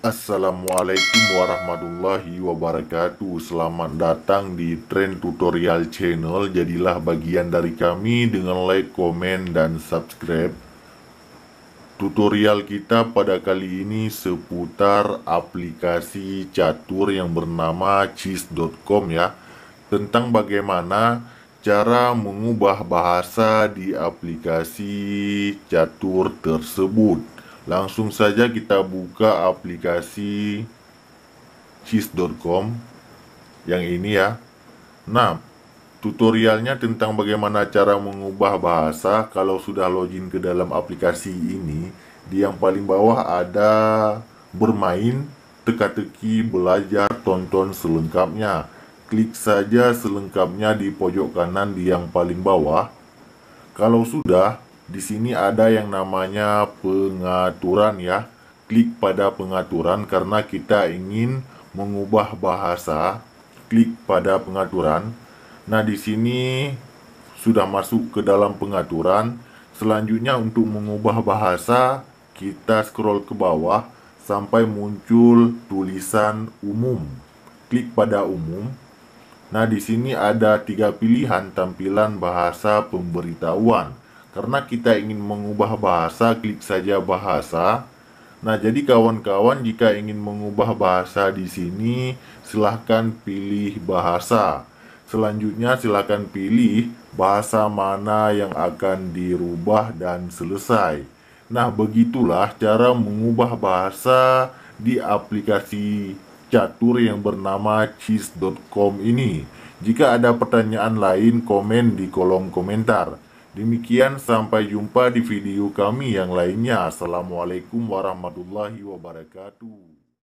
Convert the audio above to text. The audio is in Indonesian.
Assalamualaikum warahmatullahi wabarakatuh Selamat datang di Trend Tutorial Channel Jadilah bagian dari kami dengan like, komen, dan subscribe Tutorial kita pada kali ini seputar aplikasi catur yang bernama cheese.com ya Tentang bagaimana cara mengubah bahasa di aplikasi catur tersebut Langsung saja kita buka aplikasi cheese.com yang ini ya. Nah, tutorialnya tentang bagaimana cara mengubah bahasa kalau sudah login ke dalam aplikasi ini. Di yang paling bawah ada bermain, teka-teki, belajar, tonton selengkapnya. Klik saja selengkapnya di pojok kanan di yang paling bawah. Kalau sudah, di sini ada yang namanya pengaturan ya. Klik pada pengaturan karena kita ingin mengubah bahasa. Klik pada pengaturan. Nah, di sini sudah masuk ke dalam pengaturan. Selanjutnya untuk mengubah bahasa, kita scroll ke bawah sampai muncul tulisan umum. Klik pada umum. Nah, di sini ada tiga pilihan tampilan bahasa pemberitahuan. Karena kita ingin mengubah bahasa, klik saja bahasa. Nah, jadi kawan-kawan jika ingin mengubah bahasa di sini, silahkan pilih bahasa. Selanjutnya silahkan pilih bahasa mana yang akan dirubah dan selesai. Nah, begitulah cara mengubah bahasa di aplikasi catur yang bernama cheese.com ini. Jika ada pertanyaan lain, komen di kolom komentar. Demikian sampai jumpa di video kami yang lainnya. Assalamualaikum warahmatullahi wabarakatuh.